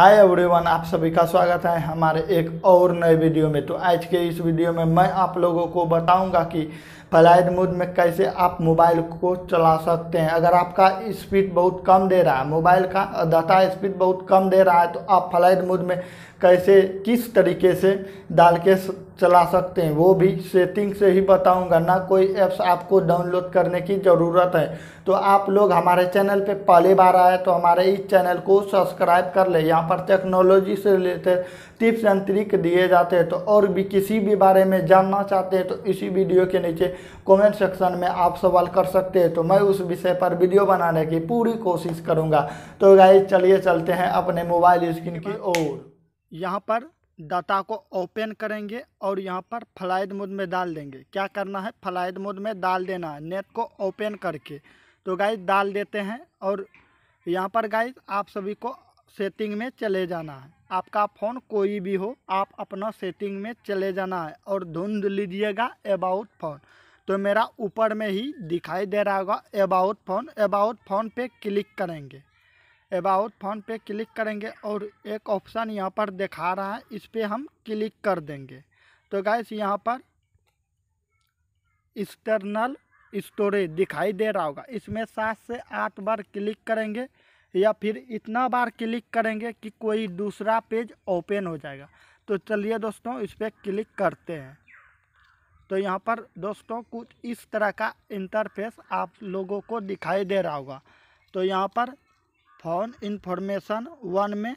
hi everyone आप सभी का स्वागत है हमारे एक और नए वीडियो में तो आज के इस वीडियो में मैं आप लोगों को बताऊंगा कि फ्लाइट मोड में कैसे आप मोबाइल को चला सकते हैं अगर आपका स्पीड बहुत कम दे रहा है मोबाइल का डाटा स्पीड बहुत कम दे रहा है तो आप फ्लाइट मोड में कैसे किस तरीके से डाल के चला सकते हैं वो भी सेटिंग से ही बताऊंगा ना कोई ऐप्स आपको डाउनलोड करने की ज़रूरत है तो आप लोग हमारे चैनल पे पहली बार आए तो हमारे इस चैनल को सब्सक्राइब कर ले यहाँ पर टेक्नोलॉजी से रिलेटेड टिप्स एंड ट्रिक दिए जाते हैं तो और भी किसी भी बारे में जानना चाहते हैं तो इसी वीडियो के नीचे कमेंट सेक्शन में आप सवाल कर सकते हैं तो मैं उस विषय पर वीडियो बनाने की पूरी कोशिश करूँगा तो गाइज चलिए चलते हैं अपने मोबाइल स्क्रीन की ओर यहाँ पर डाटा को ओपन करेंगे और यहाँ पर फ्लाइट मोड में डाल देंगे क्या करना है फ्लाइट मोड में डाल देना है नेट को ओपन करके तो गाइज डाल देते हैं और यहाँ पर गाइज आप सभी को सेटिंग में चले जाना है आपका फ़ोन कोई भी हो आप अपना सेटिंग में चले जाना है और ढूंढ लीजिएगा अबाउट फ़ोन तो मेरा ऊपर में ही दिखाई दे रहा होगा अबाउट फ़ोन अबाउट फ़ोन पे क्लिक करेंगे अबाउट फ़ोन पे क्लिक करेंगे और एक ऑप्शन यहाँ पर दिखा रहा है इस पर हम क्लिक कर देंगे तो गैस यहाँ पर एक्सटर्नल स्टोरेज दिखाई दे रहा होगा इसमें सात से आठ बार क्लिक करेंगे या फिर इतना बार क्लिक करेंगे कि कोई दूसरा पेज ओपन हो जाएगा तो चलिए दोस्तों इस पर क्लिक करते हैं तो यहाँ पर दोस्तों कुछ इस तरह का इंटरफेस आप लोगों को दिखाई दे रहा होगा तो यहाँ पर फोन इन्फॉर्मेशन वन में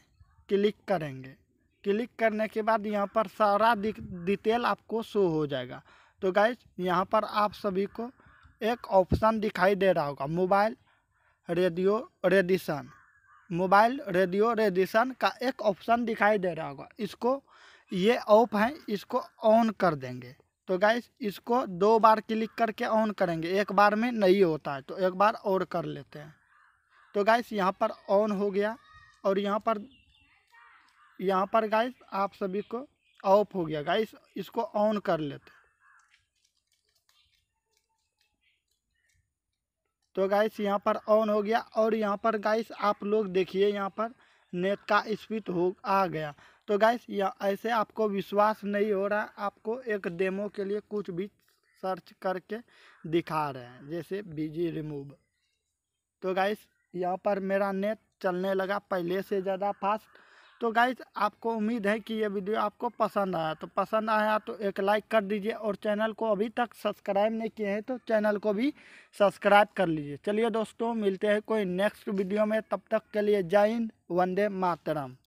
क्लिक करेंगे क्लिक करने के बाद यहाँ पर सारा डिटेल आपको शो हो जाएगा तो गाइज यहाँ पर आप सभी को एक ऑप्शन दिखाई दे रहा होगा mobile radio Radisson mobile radio Radisson का एक ऑप्शन दिखाई दे रहा होगा इसको ये ऑफ है इसको ऑन कर देंगे तो गाइस इसको दो बार क्लिक करके ऑन करेंगे एक बार में नहीं होता है तो एक बार और कर लेते हैं तो गाइस यहाँ पर ऑन हो गया और यहाँ पर यहाँ पर गाइस आप सभी को ऑफ हो गया गाइस इसको ऑन कर लेते हैं तो गाइस यहाँ पर ऑन हो गया और यहाँ पर गाइस आप लोग देखिए यहाँ पर नेट का स्पीड हो आ गया तो गाइस यह ऐसे आपको विश्वास नहीं हो रहा आपको एक डेमो के लिए कुछ भी सर्च करके दिखा रहे हैं जैसे बीजी रिमूव तो गाइस यहाँ पर मेरा नेट चलने लगा पहले से ज़्यादा फास्ट तो गाइज आपको उम्मीद है कि ये वीडियो आपको पसंद आया तो पसंद आया तो एक लाइक कर दीजिए और चैनल को अभी तक सब्सक्राइब नहीं किए हैं तो चैनल को भी सब्सक्राइब कर लीजिए चलिए दोस्तों मिलते हैं कोई नेक्स्ट वीडियो में तब तक के लिए जय हिंद वंदे मातरम